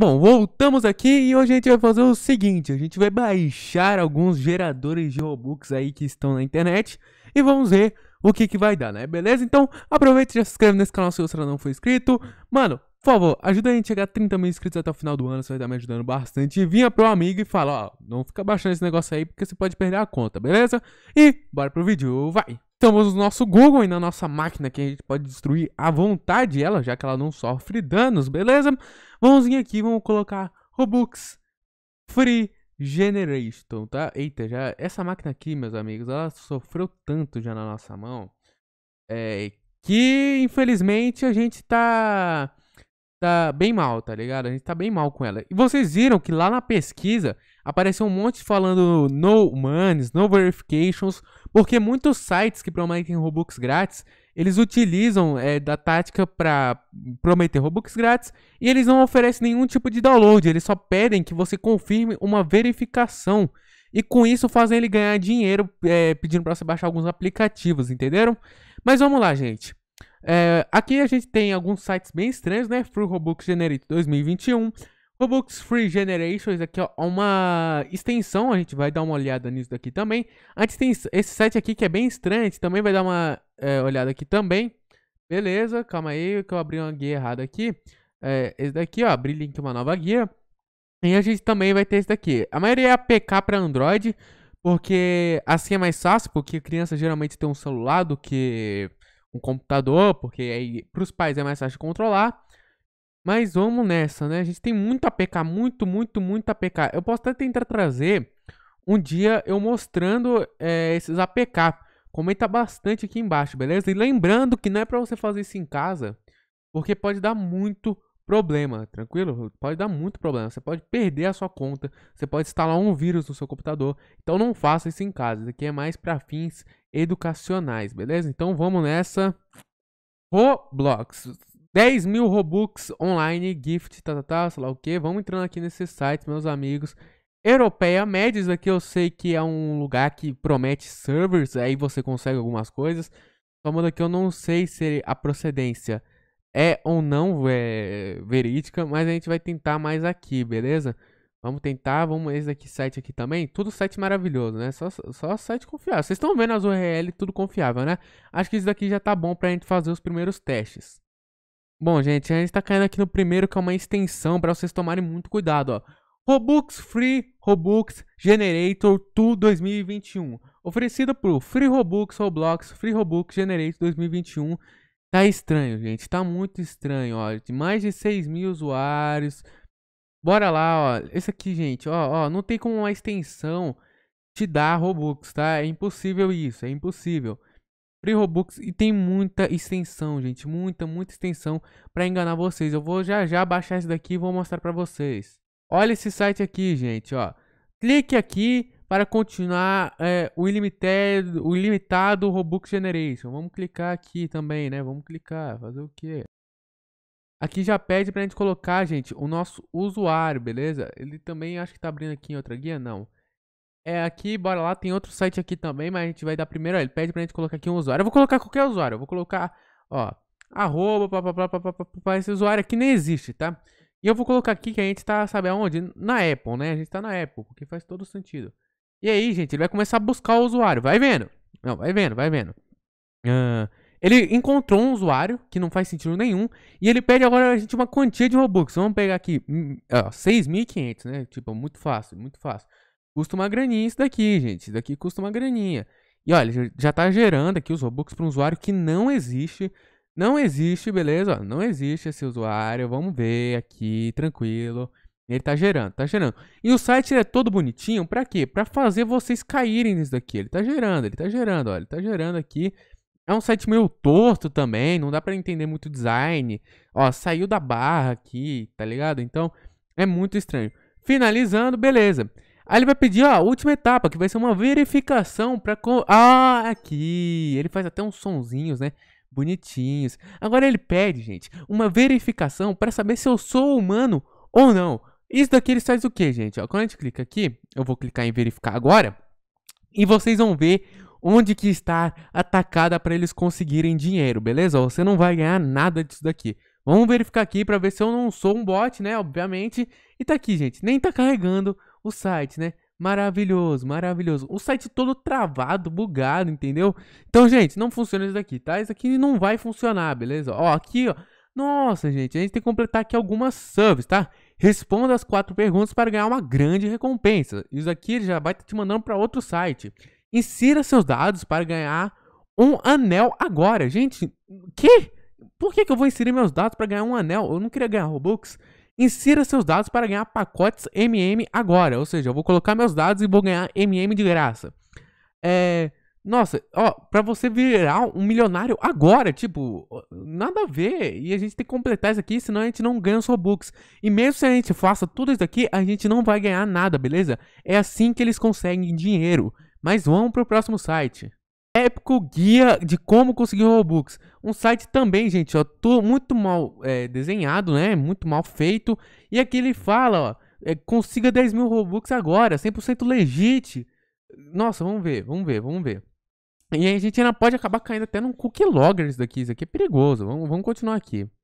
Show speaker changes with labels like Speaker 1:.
Speaker 1: Bom, voltamos aqui e hoje a gente vai fazer o seguinte, a gente vai baixar alguns geradores de Robux aí que estão na internet e vamos ver o que que vai dar, né? Beleza? Então, aproveita e já se inscreve nesse canal se você não for inscrito. Mano, por favor, ajuda a gente a chegar a 30 mil inscritos até o final do ano, você vai estar tá me ajudando bastante. E vinha pro amigo e fala, ó, não fica baixando esse negócio aí porque você pode perder a conta, beleza? E bora pro vídeo, vai! Temos o nosso Google e na nossa máquina que a gente pode destruir à vontade ela, já que ela não sofre danos, beleza? Vamos vir aqui, vamos colocar Robux Free Generation, tá? Eita, já essa máquina aqui, meus amigos, ela sofreu tanto já na nossa mão, é, que infelizmente a gente tá tá bem mal, tá ligado? A gente tá bem mal com ela. E vocês viram que lá na pesquisa apareceu um monte falando no monies, no verifications, porque muitos sites que prometem Robux grátis, eles utilizam é, da tática para prometer Robux grátis e eles não oferecem nenhum tipo de download, eles só pedem que você confirme uma verificação. E com isso fazem ele ganhar dinheiro é, pedindo para você baixar alguns aplicativos, entenderam? Mas vamos lá, gente. É, aqui a gente tem alguns sites bem estranhos, né? Free Robux Generate 2021, Robux Free Generations, aqui ó, é uma extensão, a gente vai dar uma olhada nisso daqui também. Antes tem esse site aqui que é bem estranho, a gente também vai dar uma é, olhada aqui também. Beleza, calma aí que eu abri uma guia errada aqui. É, esse daqui, ó, abri link uma nova guia. E a gente também vai ter esse daqui. A maioria é APK para Android, porque assim é mais fácil, porque criança geralmente tem um celular do que um computador, porque aí para os pais é mais fácil de controlar. Mas vamos nessa, né? A gente tem muito a pecar, muito, muito, muito a pecar. Eu posso até tentar trazer um dia eu mostrando é, esses APK. Comenta bastante aqui embaixo, beleza? E lembrando que não é para você fazer isso em casa, porque pode dar muito problema, tranquilo? Pode dar muito problema. Você pode perder a sua conta, você pode instalar um vírus no seu computador. Então não faça isso em casa. Isso aqui é mais para fins educacionais, beleza? Então vamos nessa. Roblox. 10 mil Robux online, gift, tá, tá, tá, sei lá o que. Vamos entrando aqui nesses sites, meus amigos. Europeia Médios aqui eu sei que é um lugar que promete servers, aí você consegue algumas coisas. Só aqui eu não sei se a procedência é ou não é verídica, mas a gente vai tentar mais aqui, beleza? Vamos tentar, vamos esse aqui site aqui também. Tudo site maravilhoso, né? Só, só site confiável. Vocês estão vendo as URL, tudo confiável, né? Acho que isso daqui já tá bom pra gente fazer os primeiros testes. Bom, gente, a gente tá caindo aqui no primeiro, que é uma extensão para vocês tomarem muito cuidado, ó. Robux Free Robux Generator to 2021. Oferecida por Free Robux Roblox Free Robux Generator 2021. Tá estranho, gente. Tá muito estranho, ó. De mais de 6 mil usuários. Bora lá, ó. Esse aqui, gente, ó, ó. Não tem como uma extensão te dar Robux, tá? É impossível isso, é impossível. Free Robux e tem muita extensão, gente, muita, muita extensão para enganar vocês. Eu vou já já baixar isso daqui e vou mostrar para vocês. Olha esse site aqui, gente, ó. Clique aqui para continuar é, o, ilimitado, o ilimitado Robux Generation. Vamos clicar aqui também, né? Vamos clicar, fazer o quê? Aqui já pede para a gente colocar, gente, o nosso usuário, beleza? Ele também acho que está abrindo aqui em outra guia, não é aqui, bora lá. Tem outro site aqui também, mas a gente vai dar primeiro. Ó, ele pede pra gente colocar aqui um usuário. Eu vou colocar qualquer usuário. Eu vou colocar, ó, arroba, papapá, papapá, Esse usuário aqui nem existe, tá? E eu vou colocar aqui que a gente tá, sabe aonde? Na Apple, né? A gente tá na Apple, porque faz todo sentido. E aí, gente, ele vai começar a buscar o usuário. Vai vendo. Não, vai vendo, vai vendo. Uh, ele encontrou um usuário, que não faz sentido nenhum. E ele pede agora a gente uma quantia de Robux. Vamos pegar aqui, hum, ó, 6.500, né? Tipo, muito fácil, muito fácil. Custa uma graninha isso daqui, gente. Isso daqui custa uma graninha. E olha, já está gerando aqui os Robux para um usuário que não existe. Não existe, beleza? não existe esse usuário. Vamos ver aqui, tranquilo. Ele está gerando, está gerando. E o site é todo bonitinho para quê? Para fazer vocês caírem nisso daqui. Ele está gerando, ele está gerando, olha, ele está gerando aqui. É um site meio torto também, não dá para entender muito o design. Ó, saiu da barra aqui, tá ligado? Então, é muito estranho. Finalizando, beleza. Aí ele vai pedir ó, a última etapa, que vai ser uma verificação para Ah, aqui. Ele faz até uns sonzinhos, né? Bonitinhos. Agora ele pede, gente, uma verificação para saber se eu sou humano ou não. Isso daqui ele faz o que, gente? Ó, quando a gente clica aqui, eu vou clicar em verificar agora. E vocês vão ver onde que está atacada para eles conseguirem dinheiro, beleza? Você não vai ganhar nada disso daqui. Vamos verificar aqui para ver se eu não sou um bot, né? Obviamente. E tá aqui, gente. Nem tá carregando o site, né? Maravilhoso, maravilhoso. O site todo travado, bugado, entendeu? Então, gente, não funciona isso daqui, tá? Isso aqui não vai funcionar, beleza? Ó, aqui, ó. Nossa, gente, a gente tem que completar aqui algumas subs, tá? Responda as quatro perguntas para ganhar uma grande recompensa. Isso aqui já vai tá te mandando para outro site. Insira seus dados para ganhar um anel agora. Gente, que? Por que, que eu vou inserir meus dados para ganhar um anel? Eu não queria ganhar Robux. Insira seus dados para ganhar pacotes MM agora. Ou seja, eu vou colocar meus dados e vou ganhar MM de graça. É. Nossa, ó, pra você virar um milionário agora, tipo, nada a ver. E a gente tem que completar isso aqui, senão a gente não ganha os Robux. E mesmo se a gente faça tudo isso aqui, a gente não vai ganhar nada, beleza? É assim que eles conseguem dinheiro. Mas vamos pro próximo site épico guia de como conseguir Robux. Um site também, gente, ó, muito mal é, desenhado, né? Muito mal feito. E aqui ele fala, ó, é, consiga 10 mil Robux agora, 100% legit. Nossa, vamos ver, vamos ver, vamos ver. E aí a gente ainda pode acabar caindo até num cookie logger isso daqui, isso aqui é perigoso. Vamos, vamos continuar aqui.